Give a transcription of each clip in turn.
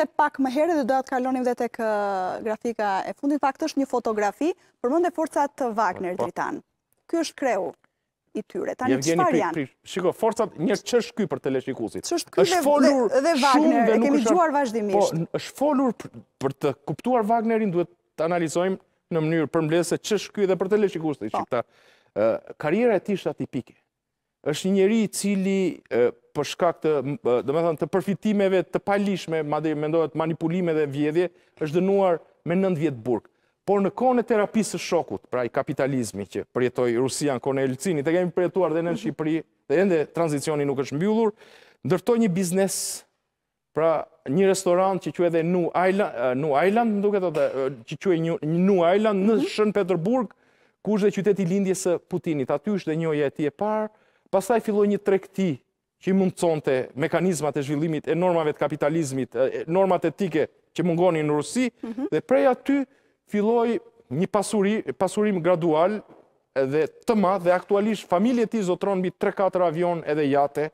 edhe pak më herë dhe doa të kalonim dhe tek uh, grafika e fundit, pak të është një fotografi për mënde forcat të Wagner, po. Dritan. Ky është kreu i tyre, tani që farë janë? Shiko, forcat një është kuj për të leshikusit. është kuj dhe Wagner, e kemi gjuar vazhdimisht. Po, është folur për të kuptuar Wagnerin, duhet të analizojmë në mënyrë për mblese është kuj dhe për të leshikusit. Po. Uh, Karriera e ti shtë atipike është një njeri cili për shkak të, do me të përfitimeve të palishme, ma dhe me ndohet manipulime dhe vjedhje, është dënuar me nëndë vjetë burg. Por në kone terapisë shokut, pra i kapitalizmi që përjetoj Rusia në kone elcini, të kemi përjetuar dhe në Shqipëri, dhe ende tranzicioni nuk është mbyllur, ndërtoj një biznes, pra një restorant që që edhe New Island, New Island, në duke që që e New, New Island në Shën Petërburg, ku është dhe qyteti lindjesë Putinit, aty është dhe njoja e ti e parë, pasaj filloj një trekti që i mundëcon të mekanizmat e zhvillimit e normave të kapitalizmit, normat e tike që mungoni në Rusi, mhm. dhe prej aty filloj një pasurim gradual dhe të ma, dhe aktualisht familje ti zotron mi 3-4 avion edhe jate,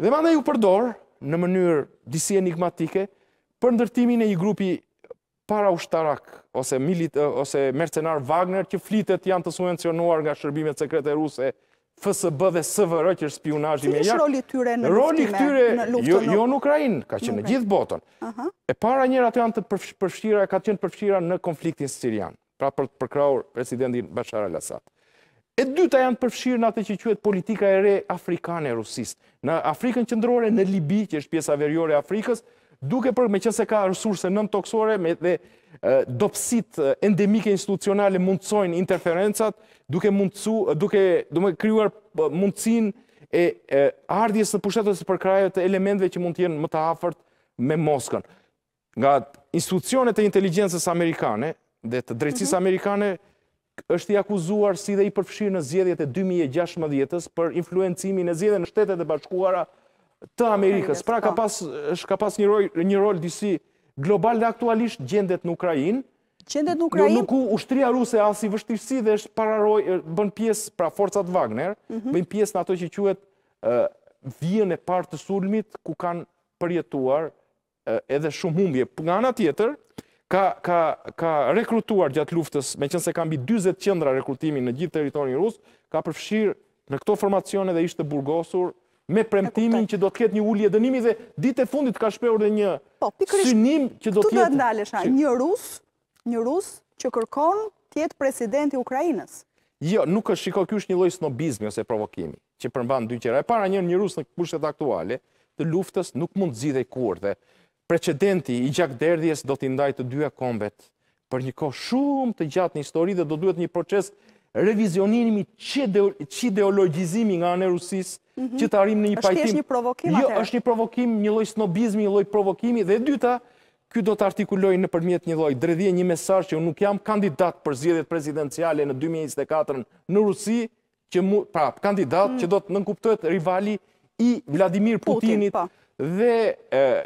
dhe ma dhe ju përdor në mënyrë disi enigmatike për ndërtimin e i grupi para ushtarak, ose mercenar Wagner, që flitet janë të subvencionuar nga shërbimet sekrete ruse, FSB dhe SVR që është spionajë me jashtë. Roli këtyre në roli këtyre jo, jo në Ukrainë, ka qenë në gjithë botën. E para njëra të janë të përfshira, ka qenë përfshira në konfliktin sirian, pra për të përkrahur presidentin Bashar al-Assad. E dyta janë përfshirë në atë që quhet politika e re afrikane e Rusisë, në Afrikën Qendrore, në Libi, që është pjesa veriore e Afrikës, duke për me qëse ka rësurse nën toksore dhe dopsit endemike institucionale mundësojnë interferencat, duke kryuar mundësin e ardhjes në pushtetës për krajët e elementve që mund të jenë më të hafërt me Moskën. Nga institucionet e inteligencës amerikane dhe të drejtsisë mhm. amerikane, është i akuzuar si dhe i përfshirë në zjedhjet e 2016 për influencimin e zjedhjet në shtetet e bashkuara të Amerikës. Pra ka pas një rol disi global dhe aktualisht gjendet në Ukrajin. Gjendet në jo, Ukrajin? Nuk u ushtria ruse asë i vështirësi dhe është pararoj, bën pjesë pra forcat Wagner, mhm. bën pjesë në ato që quet vijën e partë të sulmit ku kanë përjetuar edhe shumë humbje. Nga anë atjetër, ka rekrutuar gjatë luftës, me se ka mbi 20 qëndra rekrutimin në gjithë teritorin rusë, ka përfshirë në këto formacione dhe ishte burgosur me premtimin që do të ketë një ullje dënimi dhe ditë e fundit ka shpeur dhe një po, synim që do të jetë... Një rus, një rus që kërkon tjetë presidenti Ukrajinës. Jo, nuk është shiko kjo është një loj snobizmi ose provokimi, që përmban dy qera. E para njërë një rusë në kushtet aktuale të luftës nuk mund zidhe i kur dhe precedenti i gjak derdhjes do t'i ndajtë të dyja kombet për një ko shumë të gjatë një histori dhe do duhet një proces revizionimi që ideologizimi nga në Rusis, mhm. që të arim në një pajtim. është një provokim atërë? Jo, është një provokim, një loj snobizmi, një loj provokimi, dhe dyta, kjo do të artikuloj në përmjet një loj, dredhje një mesaj që nuk jam kandidat për zjedet prezidenciale në 2024 në Rusi, pra, kandidat mm. që do të nënkuptojt rivali i Vladimir Putinit, po. dhe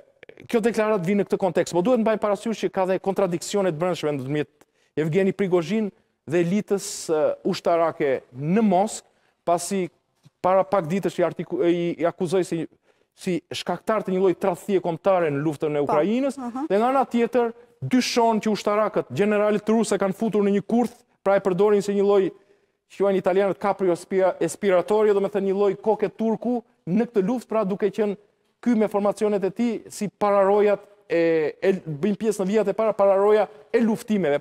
kjo deklarat vinë në këtë kontekst. Po duhet në bajnë parasur që ka dhe kontradikcionet brëndshme në dhëmjet Evgeni Prigozhin, dhe elitës ushtarake në Moskë, pasi para pak ditës i akuzoj si shkaktar të një lojt trathje komptare në luftën e po, Ukrajinës, dhe nga nga tjetër, dyshon që ushtarakët, generalit ruse, kanë futur në një kurth, pra e përdorin se një lojt, që juajnë italianët Caprio Spiratoria, dhe me thë një lojt koke turku në këtë luft, pra duke qenë ky me formacionet e ti si pararojat, bëjmë pjesë në vijat e para, pararoja e luftimeve.